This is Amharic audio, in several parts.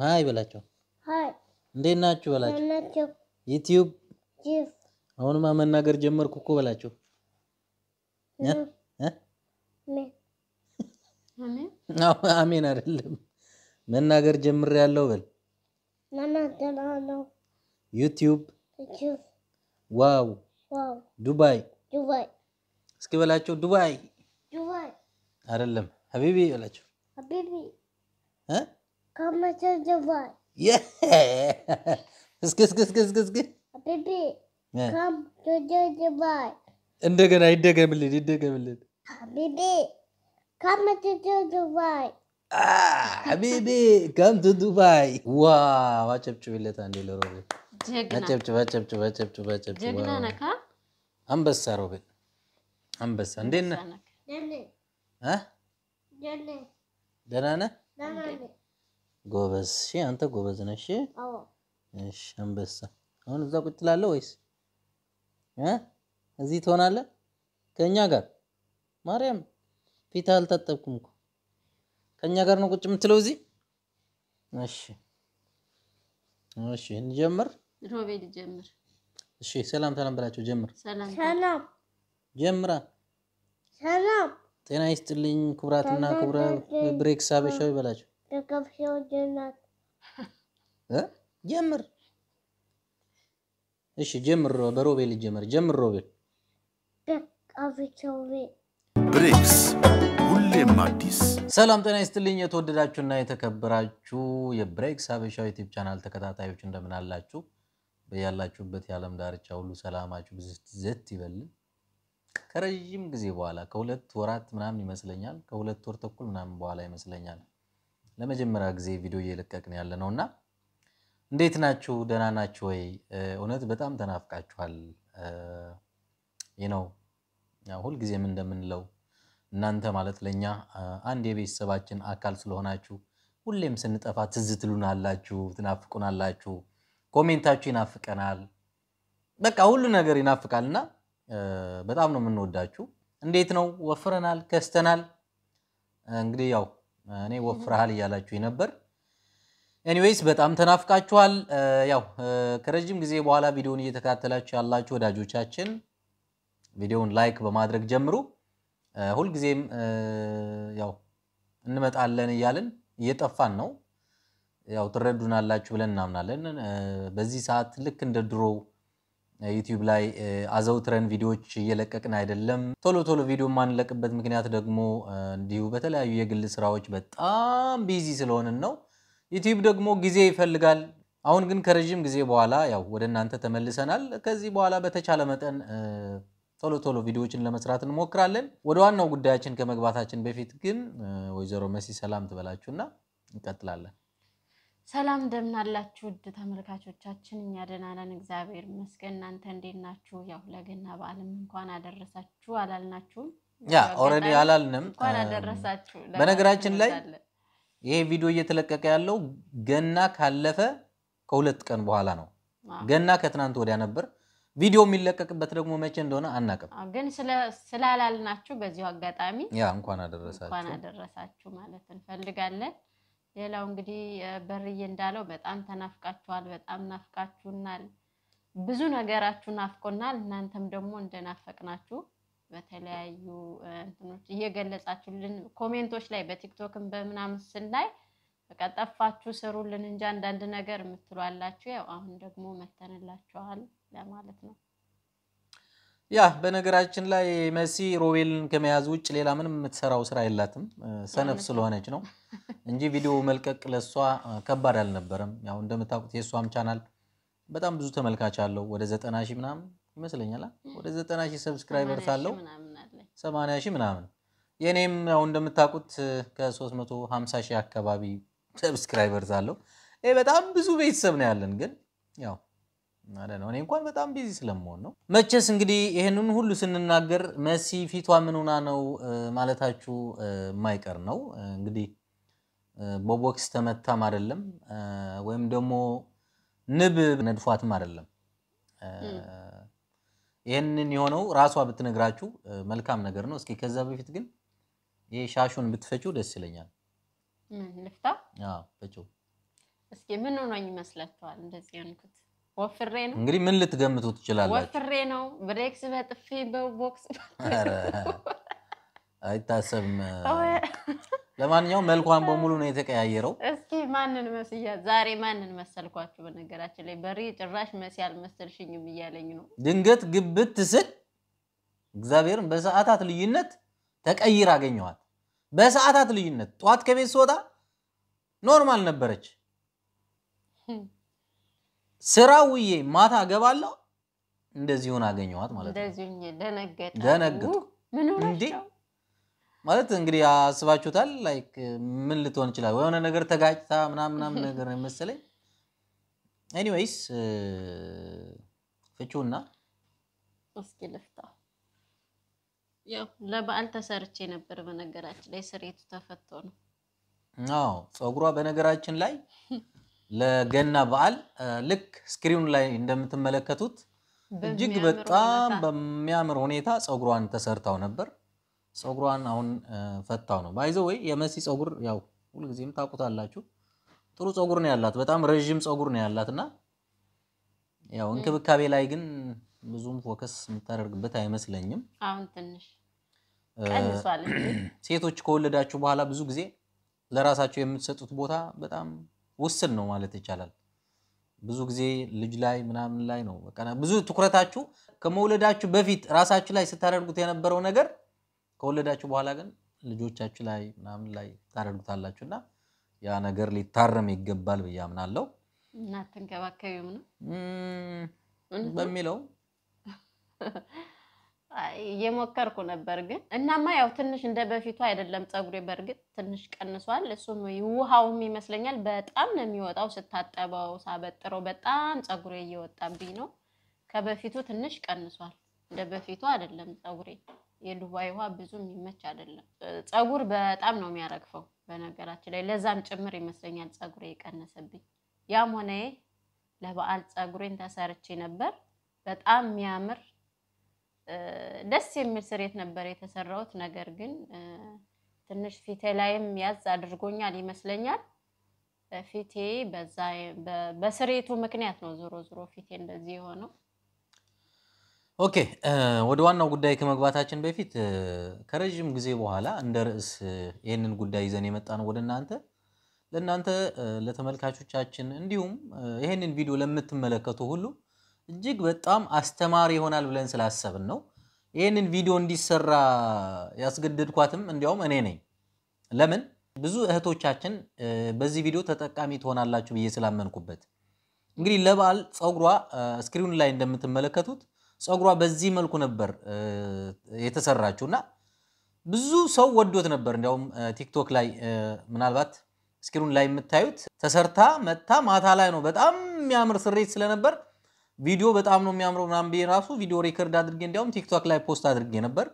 ሀይ በላቸው። እንዴት ናችሁ በላቸው። ዩቲዩብ አሁንማ መናገር ጀመርኩ እኮ በላቸው። አሜን አይደለም መናገር ጀምር ያለው በል። ዩቲዩብ ዋው ዱባይ እስኪ በላቸው። ዱባይ አይደለም ሀቢቢ በላቸው። Come on, እንደገና ይደገምልን ይደገምልን ሀቢቢ ካም ቱ ዱባይ ሀቢቢ አጨብጭብለት አንዴ ለሮቤ አጨብጭብ አጨብጭብ አጨብጭብ አጨብጭብ አንበሳ ሮቤ አንበሳ እንዴት ነህ ደህና ነህ ጎበዝ እሺ፣ አንተ ጎበዝ ነሽ። እሺ፣ እሺ። አንበሳ አሁን እዛ ቁጭ ትላለህ ወይስ እ እዚህ ትሆናለህ ከኛ ጋር? ማርያም ፊት አልታጠብኩም እኮ ከኛ ጋር ነው ቁጭ የምትለው እዚህ። እሺ፣ እሺ። እንጀምር። ሮቤል ጀምር። እሺ፣ ሰላም ሰላም ብላቸው። ጀምር። ሰላም ሰላም። ጀምራ። ሰላም ጤና ይስጥልኝ ክቡራትና ክቡራን ብሬክስ ሀበሻዊ በላቸው። ጀምር። እሺ ጀምር። በሮቤል ጀምር። ጀምር ሮቤል። ብሬክስ ሁሌም አዲስ። ሰላም ጤና ይስጥልኝ። የተወደዳችሁና የተከበራችሁ የብሬክስ ሀበሻው ዩቲብ ቻናል ተከታታዮች እንደምን አላችሁ? በያላችሁበት የዓለም ዳርቻ ሁሉ ሰላማችሁ ብዝት ይበልን። ከረዥም ጊዜ በኋላ ከሁለት ወራት ምናምን ይመስለኛል ከሁለት ወር ተኩል ምናምን በኋላ ይመስለኛል ለመጀመሪያ ጊዜ ቪዲዮ እየለቀቅን ያለ ነው እና እንዴት ናችሁ? ደህና ናችሁ ወይ? እውነት በጣም ተናፍቃችኋል። ነው ሁልጊዜም እንደምንለው እናንተ ማለት ለእኛ አንድ የቤተሰባችን አካል ስለሆናችሁ ሁሌም ስንጠፋ ትዝ ትናፍቁናላችሁ፣ ኮሜንታችሁ ይናፍቀናል። በቃ ሁሉ ነገር ይናፍቃል እና በጣም ነው የምንወዳችሁ። እንዴት ነው? ወፍረናል፣ ከስተናል። እንግዲህ ያው እኔ ወፍረሃል እያላችሁ ነበር። ኤኒዌይስ በጣም ተናፍቃችኋል። ያው ከረዥም ጊዜ በኋላ ቪዲዮን እየተከታተላችሁ ያላችሁ ወዳጆቻችን ቪዲዮውን ላይክ በማድረግ ጀምሩ። ሁልጊዜም ያው እንመጣለን እያልን እየጠፋን ነው። ያው ትረዱናላችሁ ብለን እናምናለን። በዚህ ሰዓት ልክ እንደ ድሮው ዩቲዩብ ላይ አዘውትረን ቪዲዮዎች እየለቀቅን አይደለም። ቶሎ ቶሎ ቪዲዮ የማንለቅበት ምክንያት ደግሞ እንዲሁ በተለያዩ የግል ስራዎች በጣም ቢዚ ስለሆንን ነው። ዩቲዩብ ደግሞ ጊዜ ይፈልጋል። አሁን ግን ከረዥም ጊዜ በኋላ ያው ወደ እናንተ ተመልሰናል። ከዚህ በኋላ በተቻለ መጠን ቶሎ ቶሎ ቪዲዮዎችን ለመስራት እንሞክራለን። ወደ ዋናው ጉዳያችን ከመግባታችን በፊት ግን ወይዘሮ መሲ ሰላም ትበላችሁና እንቀጥላለን። ሰላም እንደምናላችሁ አላችሁ ውድ ተመልካቾቻችን፣ እኛ ደህና ነን እግዚአብሔር ይመስገን። እናንተ እንዴት ናችሁ? ያው ለገና በዓልም እንኳን አደረሳችሁ አላልናችሁም? ያ ኦልሬዲ አላልንም፣ እንኳን አደረሳችሁ። በነገራችን ላይ ይሄ ቪዲዮ እየተለቀቀ ያለው ገና ካለፈ ከሁለት ቀን በኋላ ነው። ገና ከትናንት ወዲያ ነበር። ቪዲዮ የሚለቀቅበት ደግሞ መቼ እንደሆነ አናውቅም፣ ግን ስላላልናችሁ በዚሁ አጋጣሚ ያ እንኳን አደረሳችሁ እንኳን አደረሳችሁ ማለት እንፈልጋለን። ሌላው እንግዲህ በርዬ እንዳለው በጣም ተናፍቃችኋል፣ በጣም ናፍቃችሁናል፣ ብዙ ነገራችሁ ናፍቆናል። እናንተም ደግሞ እንደናፈቅናችሁ በተለያዩ እንትኖች እየገለጻችሁልን ኮሜንቶች ላይ በቲክቶክም በምናምን ስናይ በቃ ጠፋችሁ ስሩልን እንጂ አንዳንድ ነገር የምትሏላችሁ ያው አሁን ደግሞ መተንላችኋል ለማለት ነው። ያ በነገራችን ላይ መሲ ሮቤልን ከመያዝ ውጭ ሌላ ምንም የምትሰራው ስራ የላትም። ሰነፍ ስለሆነች ነው። እንጂ ቪዲዮ መልቀቅ ለእሷ ከባድ አልነበረም። ያው እንደምታውቁት የእሷም ቻናል በጣም ብዙ ተመልካች አለው። ወደ ዘጠና ሺህ ምናምን ይመስለኛል ወደ ዘጠና ሺህ ሰብስክራይበር አለው፣ ሰማንያ ሺህ ምናምን። የእኔም ያው እንደምታውቁት ከ350 ሺህ አካባቢ ሰብስክራይበር አለው። ይ በጣም ብዙ ቤተሰብ ነው ያለን። ግን ያው ነው እኔ እንኳን በጣም ቢዚ ስለመሆን ነው። መቼስ እንግዲህ ይህንን ሁሉ ስንናገር መሲ ፊቷ ምን ሆና ነው ማለታችሁ የማይቀር ነው እንግዲህ በቦክስ ተመታም አይደለም ወይም ደግሞ ንብ ነድፏትም አይደለም። ይህንን የሆነው ራሷ ብትነግራችሁ መልካም ነገር ነው። እስኪ ከዛ በፊት ግን ይህ ሻሹን ብትፈጪው ደስ ይለኛል። ልፍታ እስኪ። ምን ሆኖኝ ይመስላችኋል እንደዚህ ወፍሬ ነው እንግዲህ። ምን ልትገምቱ ትችላላችሁ? ወፍሬ ነው። ብሬክስ በጥፌ በቦክስ አይታሰብም። ለማንኛውም መልኳን በሙሉ ነው የተቀያየረው። እስኪ ማንን መስያ ዛሬ ማንን መሰልኳችሁ? በነገራችን ላይ በሪ ጭራሽ መሲ አልመሰልሽኝም እያለኝ ነው። ድንገት ግብት ስል እግዚአብሔርን በሰዓታት ልዩነት ተቀይር አገኘዋት። በሰዓታት ልዩነት ጠዋት ከቤት ስወጣ ኖርማል ነበረች። ስራ ውዬ ማታ ገባለሁ፣ እንደዚሁን አገኘዋት ማለት ነው። ደነገጥኩ። እንዴ ማለት እንግዲህ አስባችሁታል። ላይክ ምን ልትሆን ይችላል? የሆነ ነገር ተጋጭታ ምናምናም ነገር ነው መሰለኝ። ኤኒዌይስ ፍቺውና እስኪ ልፍታው። ያው ለበዓል ተሰርቼ ነበር። በነገራችን ላይ ስሬቱ ተፈቶ ነው። አዎ ፀጉሯ በነገራችን ላይ ለገና በዓል ልክ ስክሪኑ ላይ እንደምትመለከቱት እጅግ በጣም በሚያምር ሁኔታ ፀጉሯን ተሰርታው ነበር። ፀጉሯን አሁን ፈታው ነው ባይዘው ወይ የመሲ ፀጉር ያው ሁልጊዜም ታውቁታላችሁ። ጥሩ ፀጉር ነው ያላት፣ በጣም ረዥም ፀጉር ነው ያላት እና ያው እንክብካቤ ላይ ግን ብዙም ፎከስ የምታደርግበት አይመስለኝም። አሁን ትንሽ ቀንሷል። ሴቶች ከወለዳችሁ በኋላ ብዙ ጊዜ ለራሳቸው የምትሰጡት ቦታ በጣም ውስን ነው ማለት ይቻላል። ብዙ ጊዜ ልጅ ላይ ምናምን ላይ ነው በቃ ብዙ ትኩረታችሁ ከመውለዳችሁ በፊት ራሳችሁ ላይ ስታደርጉት የነበረው ነገር ከወለዳችሁ በኋላ ግን ልጆቻችሁ ላይ ምናምን ላይ ታደርጉታላችሁ እና ያ ነገር ሊታረም ይገባል ብዬ አምናለሁ። እናትንከባከቢም ነው በሚለው እየሞከርኩ ነበር ግን እናማ ያው ትንሽ እንደ በፊቱ አይደለም። ፀጉሬ በእርግጥ ትንሽ ቀንሷል። እሱም ውሃውም ይመስለኛል በጣም ነው የሚወጣው። ስታጠበው፣ ሳበጥረው በጣም ፀጉሬ እየወጣብኝ ነው። ከበፊቱ ትንሽ ቀንሷል። እንደ በፊቱ አይደለም ፀጉሬ የዱባይ ውሃ ብዙ የሚመች አይደለም። ፀጉር በጣም ነው የሚያረግፈው። በነገራችን ላይ ለዛም ጭምር ይመስለኛል ፀጉር የቀነሰብኝ። ያም ሆነ ለበዓል ፀጉሬን ተሰርቼ ነበር። በጣም የሚያምር ደስ የሚል ስሬት ነበር የተሰራሁት። ነገር ግን ትንሽ ፊቴ ላይም ያዝ አድርጎኛል ይመስለኛል። ፊቴ በዛ በስሬቱ ምክንያት ነው ዞሮ ዞሮ ፊቴ እንደዚህ የሆነው። ኦኬ ወደ ዋናው ጉዳይ ከመግባታችን በፊት ከረዥም ጊዜ በኋላ እንደ ርዕስ ይህንን ጉዳይ ይዘን የመጣ ነው ወደ እናንተ ለእናንተ ለተመልካቾቻችን እንዲሁም ይህንን ቪዲዮ ለምትመለከቱ ሁሉ እጅግ በጣም አስተማሪ ይሆናል ብለን ስላሰብን ነው። ይህንን ቪዲዮ እንዲሰራ ያስገደድኳትም እንዲያውም እኔ ነኝ። ለምን ብዙ እህቶቻችን በዚህ ቪዲዮ ተጠቃሚ ትሆናላችሁ ብዬ ስላመንኩበት። እንግዲህ ለበዓል ፀጉሯ ስክሪኑ ላይ እንደምትመለከቱት ፀጉሯ በዚህ መልኩ ነበር የተሰራችው እና ብዙ ሰው ወዶት ነበር። እንዲያውም ቲክቶክ ላይ ምናልባት ስክሪን ላይ የምታዩት ተሰርታ መታ ማታ ላይ ነው። በጣም የሚያምር ስሬት ስለነበር ቪዲዮ በጣም ነው የሚያምረው ምናምን ብዬ ራሱ ቪዲዮ ሪከርድ አድርጌ እንዲያውም ቲክቶክ ላይ ፖስት አድርጌ ነበር።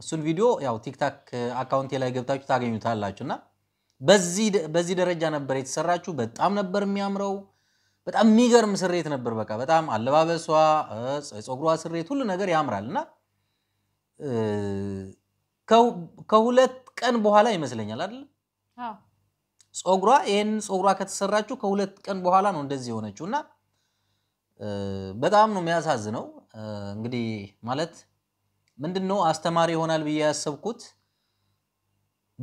እሱን ቪዲዮ ያው ቲክታክ አካውንቴ ላይ ገብታችሁ ታገኙታላችሁ እና በዚህ ደረጃ ነበር የተሰራችሁ። በጣም ነበር የሚያምረው። በጣም የሚገርም ስሬት ነበር። በቃ በጣም አለባበሷ፣ ፀጉሯ ስሬት፣ ሁሉ ነገር ያምራል እና ከሁለት ቀን በኋላ ይመስለኛል አይደል ፀጉሯ ይህን ፀጉሯ ከተሰራችው ከሁለት ቀን በኋላ ነው እንደዚህ የሆነችው እና በጣም ነው የሚያሳዝነው። እንግዲህ ማለት ምንድን ነው አስተማሪ ይሆናል ብዬ ያሰብኩት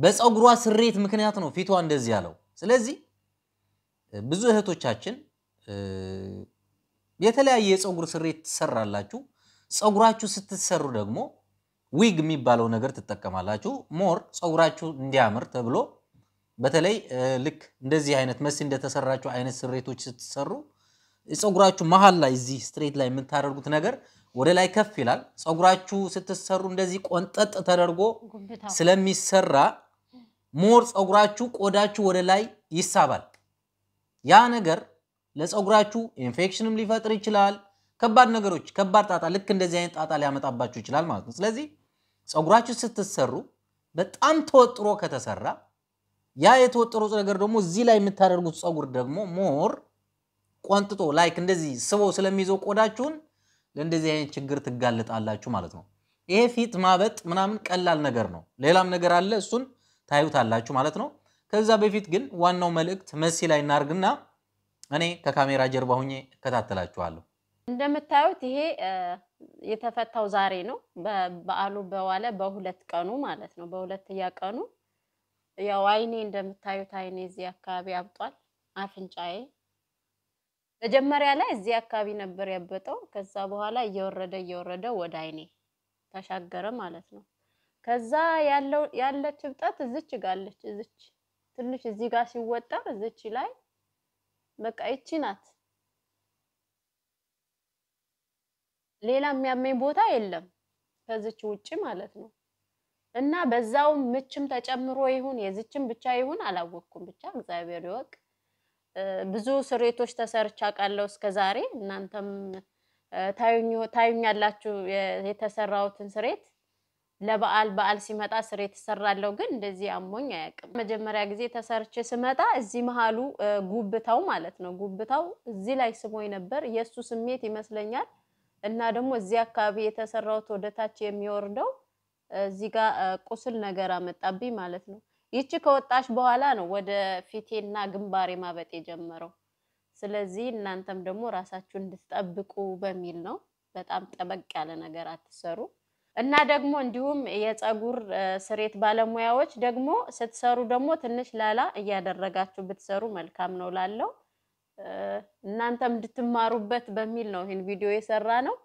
በፀጉሯ ስሬት ምክንያት ነው ፊቷ እንደዚህ ያለው። ስለዚህ ብዙ እህቶቻችን የተለያየ የፀጉር ስሬት ትሰራላችሁ። ፀጉራችሁ ስትሰሩ ደግሞ ዊግ የሚባለው ነገር ትጠቀማላችሁ። ሞር ፀጉራችሁ እንዲያምር ተብሎ በተለይ ልክ እንደዚህ አይነት መስ እንደተሰራችሁ አይነት ስሬቶች ስትሰሩ ፀጉራችሁ መሀል ላይ እዚህ ስትሬት ላይ የምታደርጉት ነገር ወደ ላይ ከፍ ይላል። ፀጉራችሁ ስትሰሩ እንደዚህ ቆንጠጥ ተደርጎ ስለሚሰራ ሞር ፀጉራችሁ ቆዳችሁ ወደ ላይ ይሳባል። ያ ነገር ለፀጉራችሁ ኢንፌክሽንም ሊፈጥር ይችላል። ከባድ ነገሮች፣ ከባድ ጣጣ፣ ልክ እንደዚህ አይነት ጣጣ ሊያመጣባችሁ ይችላል ማለት ነው። ስለዚህ ፀጉራችሁ ስትሰሩ በጣም ተወጥሮ ከተሰራ ያ የተወጠሮ ነገር ደግሞ እዚህ ላይ የምታደርጉት ፀጉር ደግሞ ሞር ቆንጥጦ ላይክ እንደዚህ ስቦ ስለሚይዘው ቆዳችሁን ለእንደዚህ አይነት ችግር ትጋለጣላችሁ ማለት ነው። ይሄ ፊት ማበጥ ምናምን ቀላል ነገር ነው። ሌላም ነገር አለ፣ እሱን ታዩታላችሁ ማለት ነው። ከዛ በፊት ግን ዋናው መልእክት መሲ ላይ እናርግና እኔ ከካሜራ ጀርባ ሁኜ እከታተላችኋለሁ። እንደምታዩት ይሄ የተፈታው ዛሬ ነው። በበዓሉ በዋለ በሁለት ቀኑ ማለት ነው። በሁለተኛ ቀኑ ያው አይኔ እንደምታዩት አይኔ እዚህ አካባቢ አብጧል። አፍንጫዬ መጀመሪያ ላይ እዚህ አካባቢ ነበር ያበጠው። ከዛ በኋላ እየወረደ እየወረደ ወደ አይኔ ተሻገረ ማለት ነው። ከዛ ያለው ያለች እብጠት እዝች ጋለች። እዝች ትንሽ እዚህ ጋር ሲወጠር እዝች ላይ በቃ ይቺ ናት። ሌላ የሚያመኝ ቦታ የለም ከዚች ውጪ ማለት ነው። እና በዛውም ምችም ተጨምሮ ይሁን የዚችም ብቻ ይሁን አላወቅኩም፣ ብቻ እግዚአብሔር ይወቅ። ብዙ ስሬቶች ተሰርቻ ቃለው እስከ ዛሬ። እናንተም ታዩኛላችሁ የተሰራሁትን ስሬት ለበዓል በዓል ሲመጣ ስሬ ትሰራለው፣ ግን እንደዚህ አሞኝ አያውቅም። መጀመሪያ ጊዜ ተሰርቼ ስመጣ እዚህ መሀሉ ጉብታው ማለት ነው ጉብታው እዚህ ላይ ስሞኝ ነበር። የእሱ ስሜት ይመስለኛል። እና ደግሞ እዚህ አካባቢ የተሰራውት ወደታች የሚወርደው እዚህ ጋር ቁስል ነገር አመጣብኝ ማለት ነው። ይቺ ከወጣች በኋላ ነው ወደ ፊቴና ግንባሬ ማበጥ የጀመረው። ስለዚህ እናንተም ደግሞ ራሳችሁን እንድትጠብቁ በሚል ነው። በጣም ጠበቅ ያለ ነገር አትሰሩ። እና ደግሞ እንዲሁም የፀጉር ስሬት ባለሙያዎች ደግሞ ስትሰሩ ደግሞ ትንሽ ላላ እያደረጋችሁ ብትሰሩ መልካም ነው ላለው እናንተም እንድትማሩበት በሚል ነው ይህን ቪዲዮ የሰራ ነው።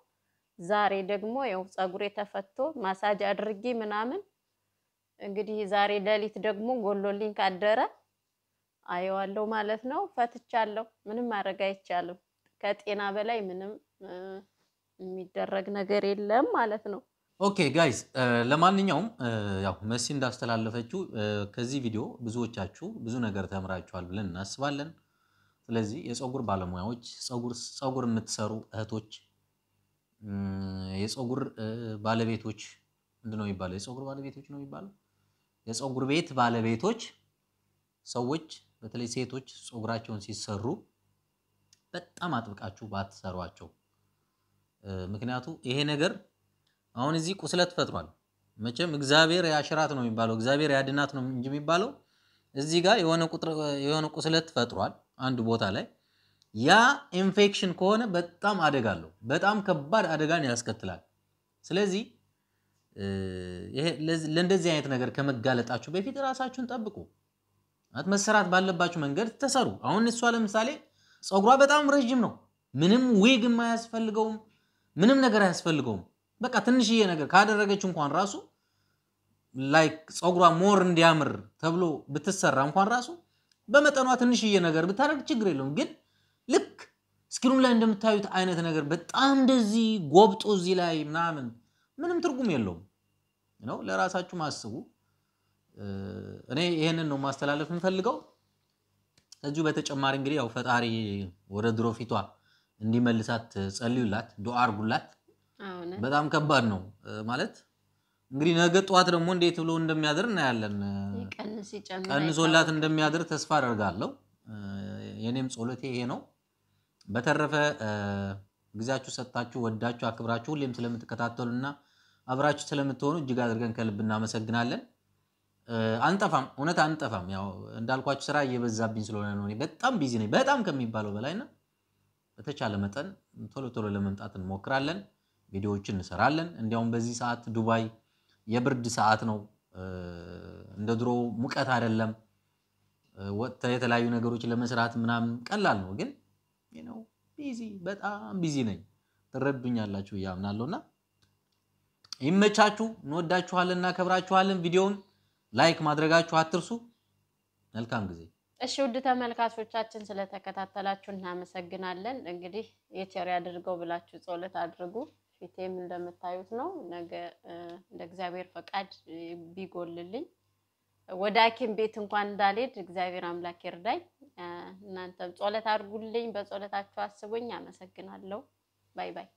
ዛሬ ደግሞ ያው ፀጉሬ ተፈቶ ማሳጅ አድርጌ ምናምን እንግዲህ ዛሬ ሌሊት ደግሞ ጎሎልኝ ካደረ አየዋለሁ ማለት ነው። ፈትቻለሁ። ምንም ማድረግ አይቻልም። ከጤና በላይ ምንም የሚደረግ ነገር የለም ማለት ነው። ኦኬ ጋይዝ ለማንኛውም ያው መሲ እንዳስተላለፈችው ከዚህ ቪዲዮ ብዙዎቻችሁ ብዙ ነገር ተምራችኋል ብለን እናስባለን። ስለዚህ የፀጉር ባለሙያዎች፣ ፀጉር የምትሰሩ እህቶች፣ የፀጉር ባለቤቶች ምንድን ነው የሚባለው? የፀጉር ባለቤቶች ነው የሚባለው? የፀጉር ቤት ባለቤቶች ሰዎች፣ በተለይ ሴቶች ፀጉራቸውን ሲሰሩ በጣም አጥብቃችሁ ባትሰሯቸው። ምክንያቱ ይሄ ነገር አሁን እዚህ ቁስለት ፈጥሯል። መቼም እግዚአብሔር ያሽራት ነው የሚባለው፣ እግዚአብሔር ያድናት ነው እንጂ የሚባለው እዚህ ጋር የሆነ ቁስለት ፈጥሯል አንድ ቦታ ላይ። ያ ኢንፌክሽን ከሆነ በጣም አደጋ አለው፣ በጣም ከባድ አደጋን ያስከትላል። ስለዚህ ለእንደዚህ አይነት ነገር ከመጋለጣችሁ በፊት ራሳችሁን ጠብቁ። መሰራት ባለባችሁ መንገድ ተሰሩ። አሁን እሷ ለምሳሌ ፀጉሯ በጣም ረዥም ነው። ምንም ዊግ አያስፈልገውም፣ ምንም ነገር አያስፈልገውም። በቃ ትንሽዬ ነገር ካደረገች እንኳን ራሱ ላይክ ፀጉሯ ሞር እንዲያምር ተብሎ ብትሰራ እንኳን ራሱ በመጠኗ ትንሽዬ ነገር ብታደርግ ችግር የለውም። ግን ልክ ስክሪኑ ላይ እንደምታዩት አይነት ነገር በጣም እንደዚህ ጎብጦ እዚህ ላይ ምናምን ምንም ትርጉም የለውም ነው። ለራሳችሁ ማስቡ። እኔ ይሄንን ነው ማስተላለፍ የምፈልገው። ከዚሁ በተጨማሪ እንግዲህ ያው ፈጣሪ ወደ ድሮ ፊቷ እንዲመልሳት ጸልዩላት፣ ዱዓ አርጉላት። በጣም ከባድ ነው ማለት እንግዲህ ነገ ጠዋት ደግሞ እንዴት ብሎ እንደሚያድር እናያለን። ቀንሶላት እንደሚያድር ተስፋ አደርጋለሁ። የኔም ጸሎቴ ይሄ ነው። በተረፈ ጊዜያችሁ ሰጥታችሁ ወዳችሁ አክብራችሁ ሁሌም ስለምትከታተሉና አብራችሁ ስለምትሆኑ እጅግ አድርገን ከልብ እናመሰግናለን። አንጠፋም፣ እውነት አንጠፋም። ያው እንዳልኳችሁ ስራ እየበዛብኝ ስለሆነ ነው። በጣም ቢዚ ነኝ፣ በጣም ከሚባለው በላይና በተቻለ መጠን ቶሎ ቶሎ ለመምጣት እንሞክራለን። ቪዲዮዎችን እንሰራለን። እንዲያውም በዚህ ሰዓት ዱባይ የብርድ ሰዓት ነው። እንደ ድሮ ሙቀት አይደለም። የተለያዩ ነገሮች ለመስራት ምናምን ቀላል ነው። ግን ነው ቢዚ፣ በጣም ቢዚ ነኝ። ትረዱኛላችሁ ብዬ አምናለሁ ይመቻችሁ። እንወዳችኋለን፣ እናከብራችኋለን። ቪዲዮውን ላይክ ማድረጋችሁ አትርሱ። መልካም ጊዜ። እሺ ውድ ተመልካቾቻችን ስለተከታተላችሁ እናመሰግናለን። እንግዲህ የቸር ያድርገው ብላችሁ ጸሎት አድርጉ። ፊቴም እንደምታዩት ነው። ነገ እንደ እግዚአብሔር ፈቃድ ቢጎልልኝ ወደ ሐኪም ቤት እንኳን እንዳልሄድ እግዚአብሔር አምላክ ይርዳኝ። እናንተም ጸሎት አድርጉልኝ፣ በጸሎታችሁ አስቡኝ። አመሰግናለሁ። ባይ ባይ።